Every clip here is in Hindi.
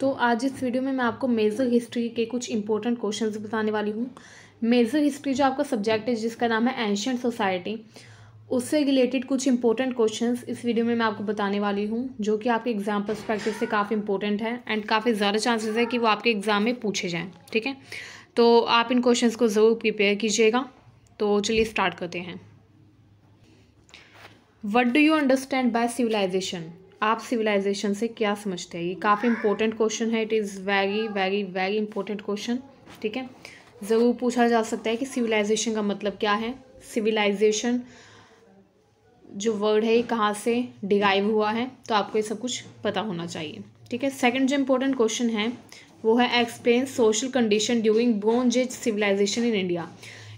तो आज इस वीडियो में मैं आपको मेजर हिस्ट्री के कुछ इंपॉर्टेंट क्वेश्चंस बताने वाली हूँ मेजर हिस्ट्री जो आपका सब्जेक्ट है जिसका नाम है एंशंट सोसाइटी उससे रिलेटेड कुछ इंपॉर्टेंट क्वेश्चंस इस वीडियो में मैं आपको बताने वाली हूँ जो कि आपके एग्जाम परस्पेक्टिव से काफ़ी इंपॉर्टेंट है एंड काफ़ी ज़्यादा चांसेस है कि वो आपके एग्ज़ाम में पूछे जाएँ ठीक है तो आप इन क्वेश्चन को ज़रूर प्रिपेयर कीजिएगा तो चलिए स्टार्ट करते हैं what do you understand by civilization आप सिविलाइजेशन से क्या समझते हैं ये काफ़ी इंपॉर्टेंट क्वेश्चन है it is very very very important question ठीक है ज़रूर पूछा जा सकता है कि सिविलाइजेशन का मतलब क्या है सिविलाइजेशन जो वर्ड है ये कहाँ से डिराइव हुआ है तो आपको ये सब कुछ पता होना चाहिए ठीक है सेकंड जो इम्पोर्टेंट क्वेश्चन है वो है explain social condition during bronze age civilization in India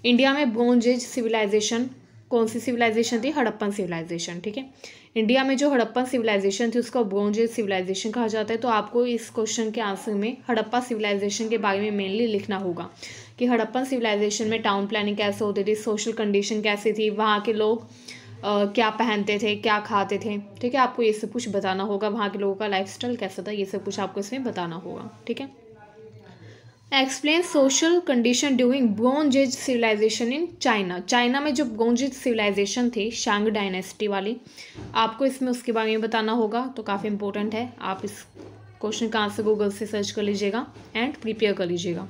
India में ब्रोनजेज एज सिविलाइजेशन कौन सी सिविलाइजेशन थी हड़प्पन सिविलाइजेशन ठीक है इंडिया में जो हड़प्पा सिविलाइजेशन थी उसको ब्रोंजे सिविलाइजेशन कहा जाता है तो आपको इस क्वेश्चन के आंसर में हड़प्पा सिविलाइजेशन के बारे में मेनली लिखना होगा कि हड़प्पन सिविलाइजेशन में टाउन प्लानिंग कैसे होती थी सोशल कंडीशन कैसी थी वहाँ के लोग आ, क्या पहनते थे क्या खाते थे ठीक है आपको ये सब कुछ बताना होगा वहाँ के लोगों का लाइफस्टाइल कैसा था ये सब कुछ आपको इसमें बताना होगा ठीक है explain social condition during bronze age civilization in China China में जो ब्रॉन्ज एज सिविलाइजेशन थी शांग डायनेस्टी वाली आपको इसमें उसके बारे में बताना होगा तो काफ़ी इंपॉर्टेंट है आप इस क्वेश्चन का आंसर गूगल से सर्च कर लीजिएगा एंड प्रिपेयर कर लीजिएगा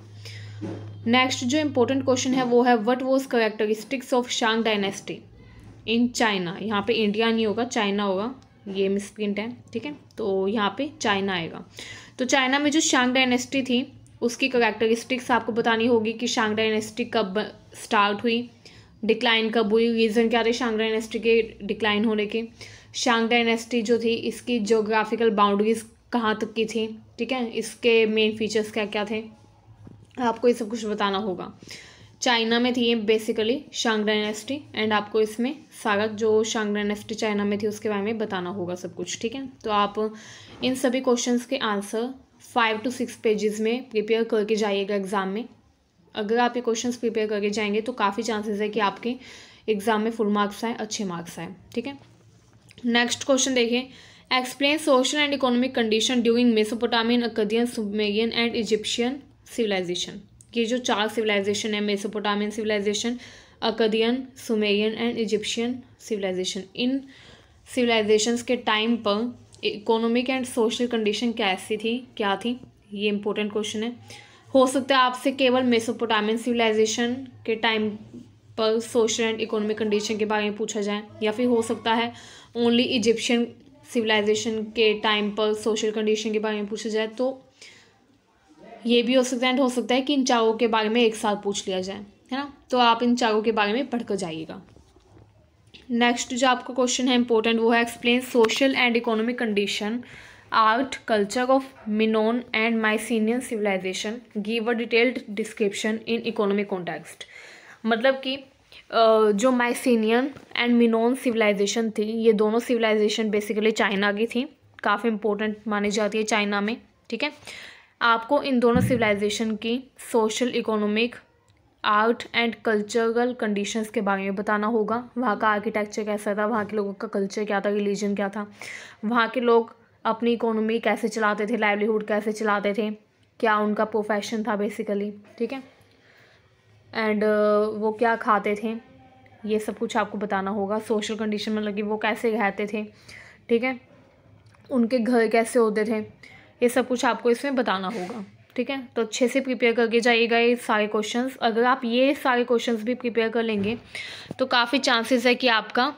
नेक्स्ट जो इम्पोर्टेंट क्वेश्चन है वो है what was characteristics of Shang dynasty in China यहाँ पे इंडिया नहीं होगा चाइना होगा ये मिसप्रिंट है ठीक है तो यहाँ पे चाइना आएगा तो चाइना में जो शांग डायनेस्टी थी उसकी करेक्टरिस्टिक्स आपको बतानी होगी कि शांग डायनेस्टी कब स्टार्ट हुई डिक्लाइन कब हुई रीज़न क्या थे शांग डायनेस्टी के डिक्लाइन होने के शांग डायनेस्टी जो थी इसकी जोग्राफिकल बाउंड्रीज़ कहाँ तक की थी ठीक है इसके मेन फीचर्स क्या क्या थे आपको ये सब कुछ बताना होगा चाइना में थी ये बेसिकली शांग डायनेस्टी एंड आपको इसमें सारा जो शांग डायनेस्टी चाइना में थी उसके बारे में बताना होगा सब कुछ ठीक है तो आप इन सभी क्वेश्चंस के answer five two six pages में प्रिपेयर करके जाइएगा एग्ज़ाम में अगर आप ये क्वेश्चंस प्रिपेयर करके जाएंगे तो काफ़ी चांसेस है कि आपके एग्ज़ाम में फुल मार्क्स आए अच्छे मार्क्स आए ठीक है नेक्स्ट क्वेश्चन देखिए explain social and economic condition during Mesopotamian Akkadian Sumerian and Egyptian civilization ये जो चार सिविलाइजेशन है Mesopotamian civilization Akkadian Sumerian and Egyptian civilization इन सिविलाइजेशंस के टाइम पर इकोनॉमिक एंड सोशल कंडीशन कैसी थी क्या थी ये इम्पोर्टेंट क्वेश्चन है हो सकता है आपसे केवल मेसोपोटामियन सिविलाइजेशन के टाइम पर सोशल एंड इकोनॉमिक कंडीशन के बारे में पूछा जाए या फिर हो सकता है ओनली इजिप्शियन सिविलाइजेशन के टाइम पर सोशल कंडीशन के बारे में पूछा जाए तो ये भी हो सकता है एंड हो सकता है कि इन चारों के बारे में एक साथ पूछ लिया जाए है ना तो आप इन चारों के बारे में पढ़ कर जाइएगा नेक्स्ट जो आपका क्वेश्चन है इंपॉर्टेंट वो है explain social and economic condition art culture of Minoan and Mycenaean civilization give a detailed description in economic context मतलब कि जो माइसिनियन एंड मिनोन सिविलाइजेशन थी ये दोनों सिविलाइजेशन बेसिकली चाइना की थी काफ़ी इंपॉर्टेंट मानी जाती है चाइना में ठीक है आपको इन दोनों सिविलाइजेशन की social economic art and cultural conditions के बारे में बताना होगा वहाँ का आर्किटेक्चर कैसा था वहाँ के लोगों का कल्चर क्या था रिलीजन क्या था वहाँ के लोग अपनी इकोनॉमी कैसे चलाते थे लाइवलीहुड कैसे चलाते थे क्या उनका प्रोफेशन था बेसिकली ठीक है एंड uh, वो क्या खाते थे ये सब कुछ आपको बताना होगा सोशल कंडीशन मतलब कि वो कैसे रहते थे ठीक है उनके घर कैसे होते थे ये सब कुछ आपको इसमें बताना होगा ठीक है तो अच्छे से प्रिपेयर करके जाइएगा ये सारे क्वेश्चंस अगर आप ये सारे क्वेश्चंस भी प्रिपेयर कर लेंगे तो काफ़ी चांसेस है कि आपका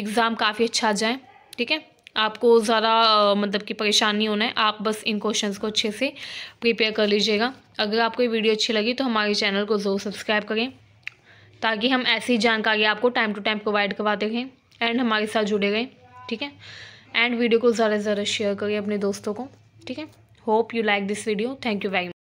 एग्ज़ाम काफ़ी अच्छा जाए ठीक है आपको ज़्यादा मतलब कि परेशानी नहीं होना है आप बस इन क्वेश्चन को अच्छे से प्रिपेयर कर लीजिएगा अगर आपको ये वीडियो अच्छी लगी तो हमारे चैनल को ज़रूर सब्सक्राइब करें ताकि हम ऐसी जानकारी आपको टाइम टू टाइम प्रोवाइड करवाते रहें एंड हमारे साथ जुड़े रहें ठीक है एंड वीडियो को ज़्यादा से ज़्यादा शेयर करें अपने दोस्तों को ठीक है Hope you like this video. Thank you very much.